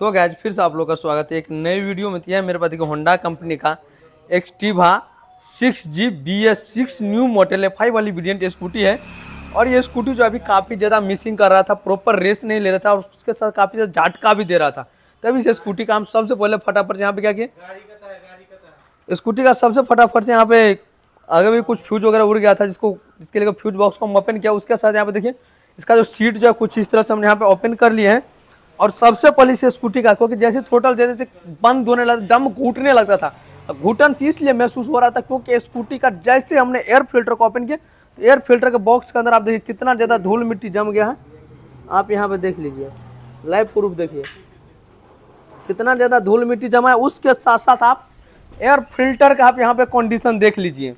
तो गैज फिर से आप लोग का स्वागत है एक नई वीडियो में है मेरे पास देखिए होंडा कंपनी का Activa six G B S six new model है फाइव वाली वेरियंट स्कूटी है और ये स्कूटी जो अभी काफ़ी ज़्यादा मिसिंग कर रहा था प्रॉपर रेस नहीं ले रहा था और उसके साथ काफ़ी ज़्यादा झटका भी दे रहा था तभी से स्कूटी का हम सबसे पहले फटाफट यहाँ पे क्या किए स्कूटी का सबसे फटाफट से यहाँ पे अगर भी कुछ फ्यूज वगैरह उड़ गया था जिसको जिसके लिए फ्यूज बॉक्स को हम ओपन किया उसके साथ यहाँ पे देखिए इसका जो सीट जो है कुछ इस तरह से हमने यहाँ पे ओपन कर लिए हैं और सबसे पहले इसे स्कूटी का क्योंकि जैसे थोटल देते थे बंद होने लगता दम घूटने लगता था घुटन से इसलिए महसूस हो रहा था क्योंकि स्कूटी का जैसे हमने एयर फिल्टर को ओपन किया तो एयर फिल्टर के बॉक्स के अंदर आप देखिए कितना ज़्यादा धूल मिट्टी जम गया है आप यहाँ पर देख लीजिए लाइव प्रूफ देखिए कितना ज़्यादा धूल मिट्टी जमा है उसके साथ साथ आप एयर फिल्टर का आप यहाँ पे कंडीशन देख लीजिए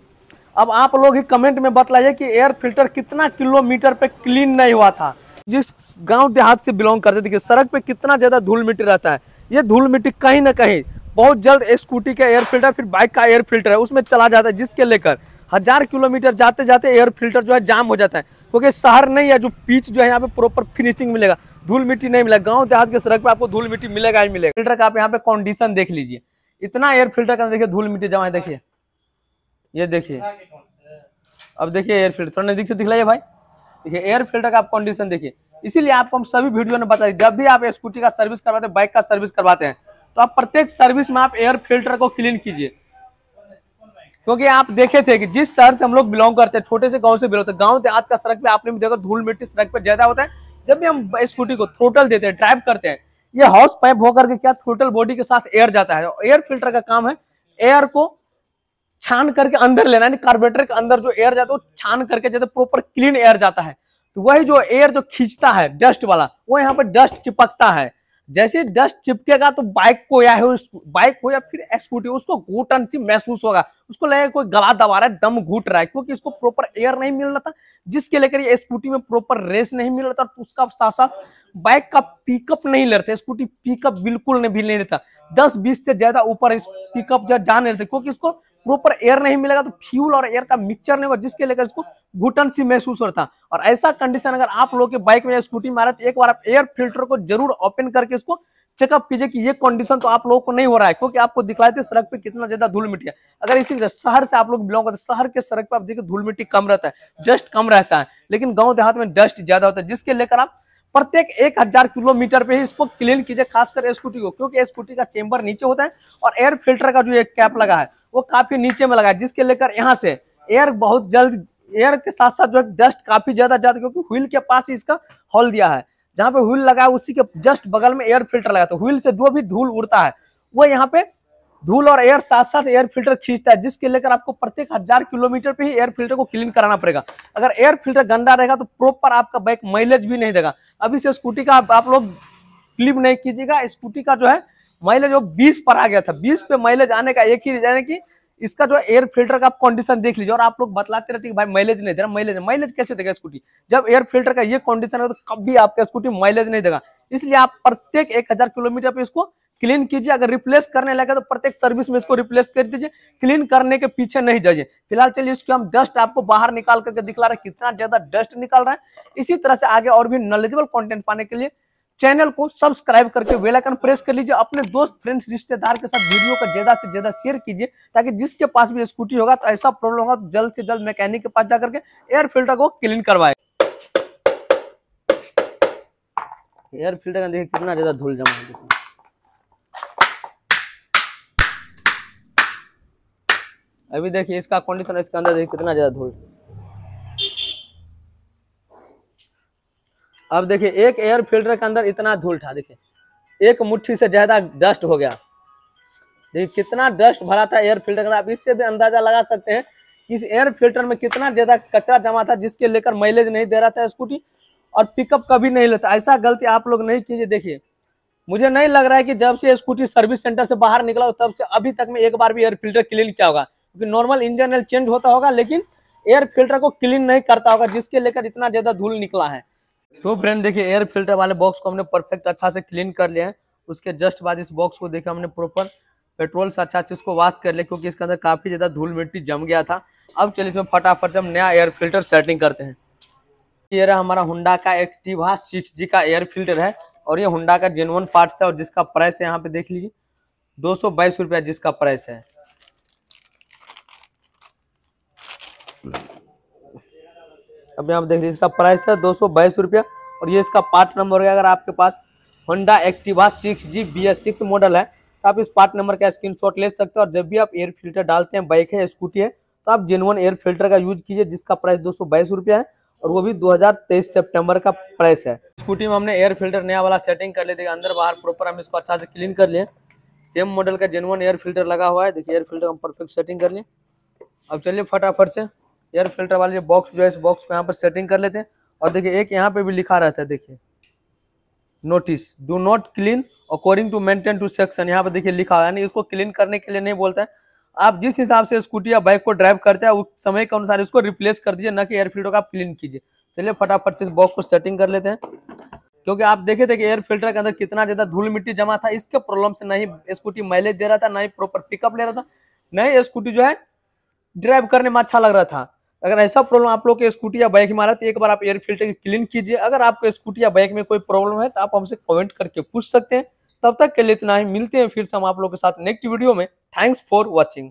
अब आप लोग ही कमेंट में बतलाइए कि एयर फिल्टर कितना किलोमीटर पे क्लीन नहीं हुआ था जिस गांव देहात से बिलोंग करते देखिए सड़क पे कितना ज़्यादा धूल मिट्टी रहता है ये धूल मिट्टी कहीं ना कहीं बहुत जल्द स्कूटी का एयर फिल्टर फिर बाइक का एयर फिल्टर है उसमें चला जाता है जिसके लेकर हज़ार किलोमीटर जाते जाते एयर फिल्टर जो है जाम हो जाता है क्योंकि शहर नहीं है जो पीच जो है यहाँ पे प्रॉपर फिनिशिंग मिलेगा धूल मिट्टी नहीं मिलेगा गाँव देहात के सड़क पर आपको धूल मिट्टी मिलेगा ही मिलेगा फिल्टर का आप यहाँ पे कंडीशन देख लीजिए इतना एयर फिल्टर का देखिए धूल मिट्टी जमा है देखिए ये देखिए अब देखिए एयर फिल्टर थोड़ा नजदीक से दिखलाइए भाई देखिए एयर फिल्टर का आप कंडीशन देखिए इसीलिए आपको हम सभी वीडियो में बताए जब भी आप स्कूटी का सर्विस करवाते हैं बाइक का सर्विस करवाते हैं तो आप प्रत्येक सर्विस में आप एयर फिल्टर को क्लीन कीजिए क्योंकि आप देखे थे कि जिस शहर से हम लोग बिलोंग करते हैं छोटे से गांव से बिलोंग गांव से आज का सड़क पे आपने भी देखा धूल मिट्टी सड़क पे ज्यादा होता है जब भी हम स्कूटी को थ्रोटल देते हैं ड्राइव करते हैं ये हाउस पाइप होकर के क्या थ्रोटल बॉडी के साथ एयर जाता है एयर फिल्टर का काम है एयर को छान करके अंदर लेना यानी कार्बोरेटर के अंदर जो एयर जाता है वो छान करके जैसे प्रॉपर क्लीन एयर जाता है तो वही जो एयर जो खींचता है डस्ट वाला वो यहाँ पर डस्ट चिपकता है जैसे डस्ट चिपकेगा तो बाइक को या है बाइक हो या फिर स्कूटी उसको घूटन सी महसूस होगा उसको लगेगा कोई गला दबा रहा है दम घूट रहा है क्योंकि इसको प्रॉपर एयर नहीं मिल रहा था जिसके लेकर ये स्कूटी में प्रॉपर रेस नहीं मिल रहा था और उसका साथ साथ बाइक का पिकअप नहीं ले रहा स्कूटी पिकअप बिल्कुल नहीं भी नहीं रहता दस बीस से ज्यादा ऊपर पिकअप जा नहीं रहता क्योंकि इसको प्रॉपर एयर नहीं मिलेगा तो फ्यूल और एयर का मिक्सचर नहीं होगा जिसके लेकर इसको घुटन सी महसूस होता है और ऐसा कंडीशन अगर आप लोग के बाइक में या स्कूटी में आ रहा है तो एक बार आप एयर फिल्टर को जरूर ओपन करके इसको चेकअप कीजिए कि ये कंडीशन तो आप लोगों को नहीं हो रहा है क्योंकि आपको दिखलाए थे सड़क पे कितना ज्यादा धूल मिट्टी है अगर इसी शहर से आप लोग बिलोंग करते हैं तो शहर के सड़क पे आप देखिए धूल मिट्टी कम रहता है डस्ट कम रहता है लेकिन गाँव देहात में डस्ट ज्यादा होता है जिसके लेकर आप प्रत्येक एक हजार किलोमीटर पे ही इसको क्लीन कीजिए खासकर स्कूटी को क्योंकि स्कूटी का चेम्बर नीचे होता है और एयर फिल्टर का जो एक कैप लगा है वो काफी नीचे में लगा जिसके लेकर यहाँ से एयर बहुत जल्द एयर के साथ साथ जो है डस्ट काफी ज्यादा ज्यादा क्योंकि व्हील के पास ही इसका हॉल दिया है जहाँ पे व्हील लगा उसी के जस्ट बगल में एयर फिल्टर लगा तो व्हील से जो भी धूल उड़ता है वो यहाँ पे धूल और एयर साथ साथ एयर फिल्टर खींचता है जिसके लेकर आपको प्रत्येक हजार किलोमीटर पे ही एयर फिल्टर को क्लीन कराना पड़ेगा अगर एयर फिल्टर गंदा रहेगा तो प्रॉपर आपका बाइक माइलेज भी नहीं देगा अभी से स्कूटी का आप, आप लोग क्लिप नहीं कीजिएगा स्कूटी का जो है माइलेज वो 20 पर आ गया था 20 पे माइलेज आने का एक ही रीजन है कि इसका जो एयर फिल्टर का आप कंडीशन देख लीजिए और आप लोग बतलाते रहते कि भाई माइलेज नहीं दे रहा माइलेज माइलेज कैसे देगा स्कूटी जब एयर फिल्टर का ये कंडीशन है तो कभी आपका स्कूटी माइलेज नहीं देगा इसलिए आप प्रत्येक एक हजार किलोमीटर पे इसको क्लीन कीजिए अगर रिप्लेस करने लगे तो प्रत्येक सर्विस में इसको रिप्लेस कर दीजिए क्लीन करने के पीछे नहीं जाइए फिलहाल चलिए इसको हम डस्ट आपको बाहर निकाल करके दिखला रहे कितना ज्यादा डस्ट निकाल रहा है इसी तरह से आगे और भी नॉलेजेबल कंटेंट पाने के लिए चैनल को सब्सक्राइब करके बेल आइकन प्रेस कर लीजिए अपने दोस्त फ्रेंड्स रिश्तेदार के साथ वीडियो का ज्यादा से ज्यादा शेयर कीजिए ताकि जिसके पास भी स्कूटी होगा तो ऐसा प्रॉब्लम होगा तो जल्द से जल्द मैकेनिक के पास जाकर के एयर फिल्टर को क्लीन करवाए एयर फिल्टर का देखिए कितना ज्यादा धूल जमा है अभी देखिए इसका कंडीशन इसके अंदर देखिए कितना ज्यादा धूल अब देखिए एक एयर फिल्टर के अंदर इतना धूल था देखिए एक मुट्ठी से ज़्यादा डस्ट हो गया देखिए कितना डस्ट भरा था एयर फिल्टर का आप इससे भी अंदाजा लगा सकते हैं कि इस एयर फिल्टर में कितना ज़्यादा कचरा जमा था जिसके लेकर माइलेज नहीं दे रहा था स्कूटी और पिकअप कभी नहीं लेता ऐसा गलती आप लोग नहीं कीजिए देखिए मुझे नहीं लग रहा है कि जब से स्कूटी सर्विस सेंटर से बाहर निकला हो तब से अभी तक में एक बार भी एयर फिल्टर क्लीन किया होगा क्योंकि नॉर्मल इंजन ऑयल चेंज होता होगा लेकिन एयर फिल्टर को क्लीन नहीं करता होगा जिसके लेकर इतना ज़्यादा धूल निकला है तो फ्रेंड देखिए एयर फिल्टर वाले बॉक्स को हमने परफेक्ट अच्छा से क्लीन कर लिया है उसके जस्ट बाद इस बॉक्स को देखिए हमने प्रॉपर पेट्रोल से अच्छा से इसको वॉश कर लिया क्योंकि इसके अंदर काफ़ी ज़्यादा धूल मिट्टी जम गया था अब चलिए इसमें फटाफट से हम नया एयर फिल्टर सेटिंग करते हैं ये रहा हमारा हुंडा का एक्टिवा सिक्स जी का एयर फिल्टर है और ये हुंडा का जेनवन पार्ट्स है और जिसका प्राइस है यहाँ पे देख लीजिए दो सौ बाईस रुपया जिसका प्राइस है अभी आप देख लीजिए इसका प्राइस है दो सौ बाईस रुपया और ये इसका पार्ट नंबर है अगर आपके पास Honda Activa six G B S six model है तो आप इस पार्ट नंबर का स्क्रीनशॉट ले सकते हैं और जब भी आप एयर फिल्टर डालते हैं बाइक है स्कूटी है तो आप जेनवन एयर फिल्टर का यूज कीजिए जिसका प्राइस दो रुपया है और वो भी 2023 सितंबर का प्राइस है स्कूटी में हमने एयर फिल्टर नया वाला सेटिंग कर लिया अंदर बाहर प्रॉपर हम इसको अच्छा से क्लीन कर लिए सेम मॉडल का जेनवन एयर फिल्टर लगा हुआ है देखिए एयर फिल्टर हम परफेक्ट सेटिंग कर लिए अब चलिए फटाफट से एयर फिल्टर वाले बॉक्स जो है इस बॉक्स को यहाँ पर सेटिंग कर लेते हैं और देखिए एक यहाँ पे भी लिखा रहता है देखिए notice do not clean according to maintain to section यहाँ पर देखिए लिखा यानी इसको क्लीन करने के लिए नहीं बोलता है आप जिस हिसाब से स्कूटी या बाइक को ड्राइव करते हैं उस समय के अनुसार इसको रिप्लेस कर दीजिए ना कि एयर फिल्टर को आप क्लीन कीजिए चलिए फटाफट से इस बॉक्स को सेटिंग कर लेते हैं क्योंकि आप देखे थे कि एयर फिल्टर के अंदर कितना ज़्यादा धूल मिट्टी जमा था इसके प्रॉब्लम से नहीं स्कूटी माइलेज दे रहा था ना ही प्रॉपर पिकअप ले रहा था नहीं स्कूटी जो है ड्राइव करने में अच्छा लग रहा था अगर ऐसा प्रॉब्लम आप लोग के स्कूटी या बाइक में आ रहा है तो एक बार आप एयर फिल्टर क्लीन कीजिए अगर आपके स्कूटी या बाइक में कोई प्रॉब्लम है तो आप हमसे कमेंट करके पूछ सकते हैं तब तक के लिए इतना ही मिलते हैं फिर से हम आप लोग के साथ नेक्स्ट वीडियो में थैंक्स फॉर वॉचिंग